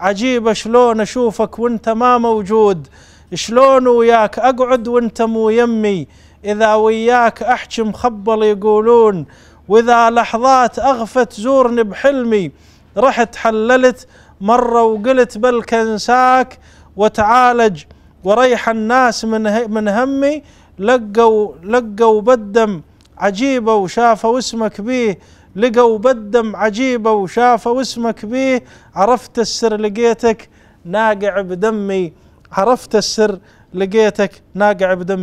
عجيبة شلون أشوفك وأنت ما موجود شلون وياك أقعد وأنت مو يمي إذا وياك أحكي مخبل يقولون وإذا لحظات أغفت زورني بحلمي رحت حللت مرة وقلت بل كنساك وتعالج وريح الناس من من همي لقوا لقوا بالدم عجيبة وشافوا اسمك بيه لقوا بدم عجيبة وشافوا اسمك بيه عرفت السر لقيتك ناقع بدمي عرفت السر لقيتك ناقع بدمي